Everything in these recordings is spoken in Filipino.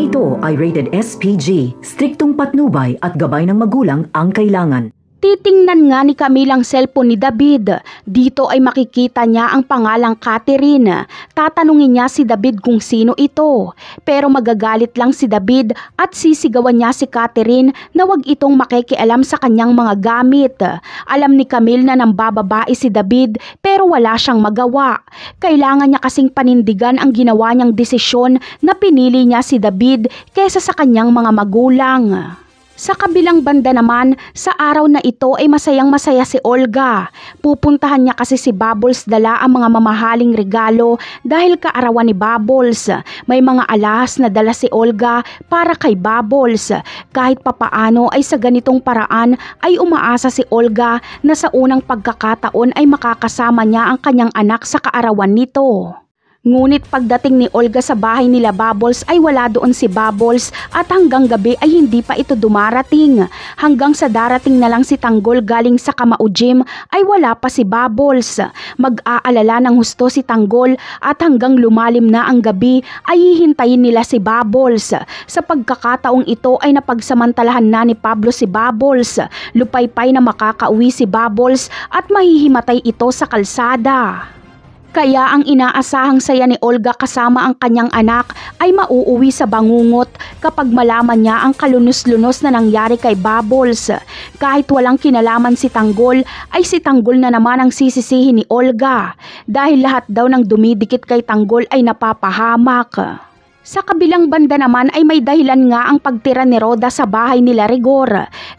ito ay rated SPG, striktong patnubay at gabay ng magulang ang kailangan. Titingnan nga ni Camille ang cellphone ni David. Dito ay makikita niya ang pangalang Catherine. Tatanungin niya si David kung sino ito. Pero magagalit lang si David at sisigawan niya si Catherine na wag itong makikialam sa kanyang mga gamit. Alam ni Camille na nambababae si David pero wala siyang magawa. Kailangan niya kasing panindigan ang ginawa niyang desisyon na pinili niya si David kaysa sa kanyang mga magulang. Sa kabilang banda naman, sa araw na ito ay masayang masaya si Olga. Pupuntahan niya kasi si Bubbles dala ang mga mamahaling regalo dahil kaarawan ni Bubbles. May mga alas na dala si Olga para kay Bubbles. Kahit papaano ay sa ganitong paraan ay umaasa si Olga na sa unang pagkakataon ay makakasama niya ang kanyang anak sa kaarawan nito. Ngunit pagdating ni Olga sa bahay nila Bubbles ay wala doon si Bubbles at hanggang gabi ay hindi pa ito dumarating. Hanggang sa darating na lang si Tanggol galing sa Kamao Gym ay wala pa si Bubbles. Mag-aalala ng husto si Tanggol at hanggang lumalim na ang gabi ay hihintayin nila si Bubbles. Sa pagkakataong ito ay napagsamantalahan na ni Pablo si Bubbles. Lupaypay na makakauwi si Bubbles at mahihimatay ito sa kalsada. Kaya ang inaasahang saya ni Olga kasama ang kanyang anak ay mauuwi sa bangungot kapag malaman niya ang kalunos-lunos na nangyari kay Bubbles. Kahit walang kinalaman si Tanggol ay si Tanggol na naman ang sisisihin ni Olga dahil lahat daw ng dumidikit kay Tanggol ay napapahamak. Sa kabilang banda naman ay may dahilan nga ang pagtira ni Roda sa bahay nila Rigor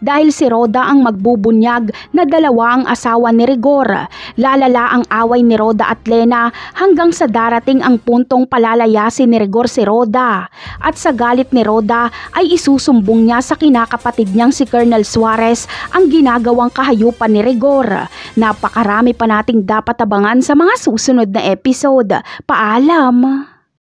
dahil si Roda ang magbubunyag na dalawa ang asawa ni Rigor. Lalala ang away ni Roda at Lena hanggang sa darating ang puntong palalayasin ni Rigor si Roda. At sa galit ni Roda ay isusumbong niya sa kinakapatid niyang si Colonel Suarez ang ginagawang kahayupan ni Rigor. Napakarami pa nating dapat abangan sa mga susunod na episode. Paalam!